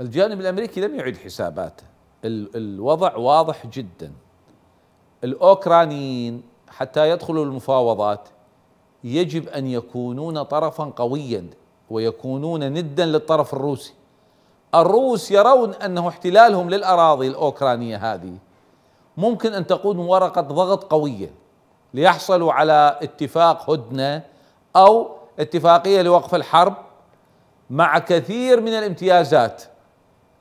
الجانب الامريكي لم يعد حساباته الوضع واضح جدا الاوكرانيين حتى يدخلوا المفاوضات يجب ان يكونون طرفا قويا ويكونون ندا للطرف الروسي الروس يرون انه احتلالهم للاراضي الاوكرانيه هذه ممكن ان تكون ورقه ضغط قويه ليحصلوا على اتفاق هدنه او اتفاقيه لوقف الحرب مع كثير من الامتيازات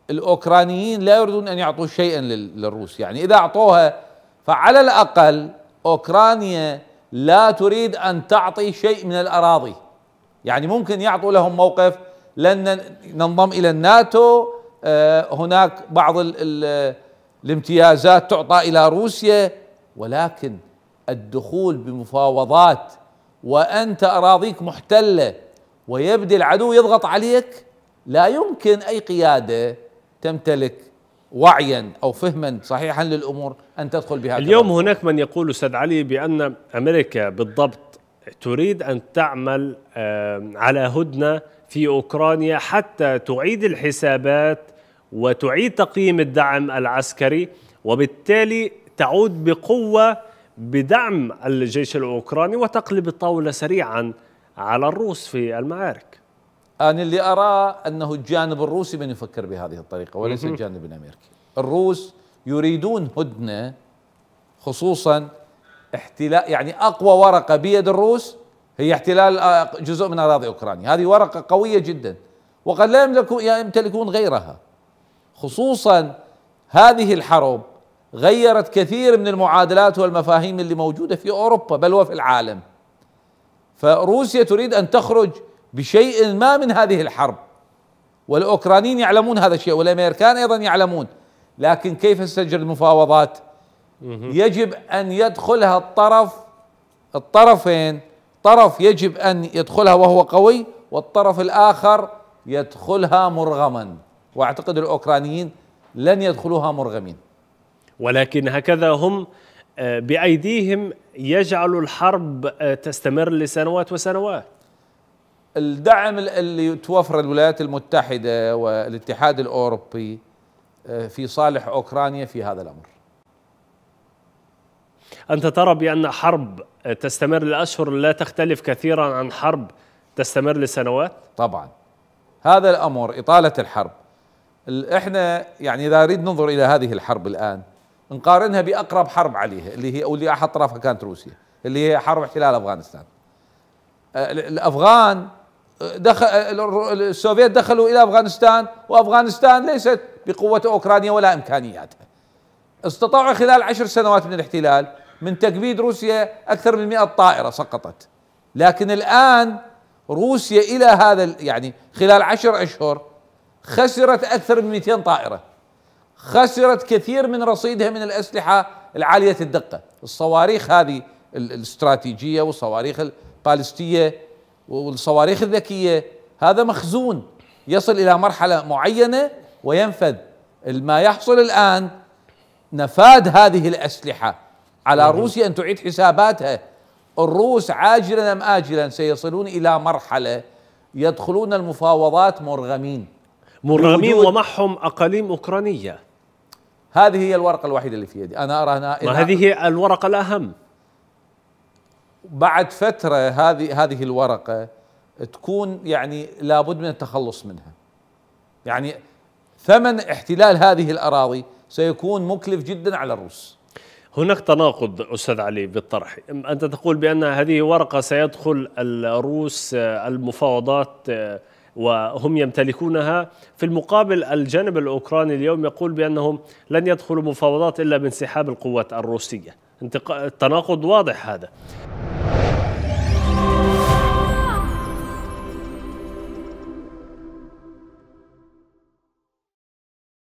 الأوكرانيين لا يريدون أن يعطوا شيئا للروس يعني إذا أعطوها فعلى الأقل أوكرانيا لا تريد أن تعطي شيء من الأراضي يعني ممكن يعطوا لهم موقف لن ننضم إلى الناتو آه، هناك بعض الامتيازات تعطى إلى روسيا ولكن الدخول بمفاوضات وأنت أراضيك محتلة ويبدي العدو يضغط عليك لا يمكن أي قيادة تمتلك وعيا او فهما صحيحا للامور ان تدخل بهذا اليوم الأمور. هناك من يقول استاذ علي بان امريكا بالضبط تريد ان تعمل على هدنه في اوكرانيا حتى تعيد الحسابات وتعيد تقييم الدعم العسكري وبالتالي تعود بقوه بدعم الجيش الاوكراني وتقلب الطاوله سريعا على الروس في المعارك أنا اللي أراه أنه الجانب الروسي من يفكر بهذه الطريقة وليس الجانب الأمريكي الروس يريدون هدنة خصوصا احتلال يعني أقوى ورقة بيد الروس هي احتلال آه، جزء من أراضي أوكرانيا هذه ورقة قوية جدا وقد لا يملكون يمتلكون غيرها خصوصا هذه الحرب غيرت كثير من المعادلات والمفاهيم اللي موجودة في أوروبا بل وفي العالم فروسيا تريد أن تخرج بشيء ما من هذه الحرب والاوكرانيين يعلمون هذا الشيء والامريكان ايضا يعلمون لكن كيف ستجري المفاوضات؟ يجب ان يدخلها الطرف الطرفين طرف يجب ان يدخلها وهو قوي والطرف الاخر يدخلها مرغما واعتقد الاوكرانيين لن يدخلوها مرغمين ولكن هكذا هم آه، بايديهم يجعلوا الحرب آه، تستمر لسنوات وسنوات الدعم اللي توفر الولايات المتحدة والاتحاد الأوروبي آه، في صالح أوكرانيا في هذا الأمر أنت ترى بأن حرب تستمر لأشهر لا تختلف كثيرا عن حرب تستمر لسنوات طبعا هذا الأمر إطالة الحرب احنا يعني اذا أريد ننظر الى هذه الحرب الان نقارنها باقرب حرب عليها اللي هي او اللي احد طرفها كانت روسيا اللي هي حرب احتلال افغانستان آه، الافغان دخل السوفيت دخلوا الى افغانستان وافغانستان ليست بقوه اوكرانيا ولا امكانياتها استطاعوا خلال عشر سنوات من الاحتلال من تكبيد روسيا اكثر من 100 طائره سقطت لكن الان روسيا الى هذا يعني خلال عشر اشهر خسرت اكثر من 200 طائره خسرت كثير من رصيدها من الاسلحه العاليه الدقه الصواريخ هذه الاستراتيجيه والصواريخ البالستيه والصواريخ الذكيه هذا مخزون يصل الى مرحله معينه وينفذ ما يحصل الان نفاد هذه الاسلحه على نعم. روسيا ان تعيد حساباتها الروس عاجلا ام اجلا سيصلون الى مرحله يدخلون المفاوضات مرغمين مرغمين ومعهم اقاليم اوكرانيه هذه هي الورقه الوحيده اللي في يدي انا ارى هنا ما هذه الورقه الاهم بعد فتره هذه هذه الورقه تكون يعني لابد من التخلص منها يعني ثمن احتلال هذه الاراضي سيكون مكلف جدا على الروس هناك تناقض استاذ علي بالطرح انت تقول بان هذه ورقه سيدخل الروس آه، المفاوضات آه، وهم يمتلكونها في المقابل الجانب الاوكراني اليوم يقول بانهم لن يدخلوا مفاوضات الا بانسحاب القوات الروسيه التناقض واضح هذا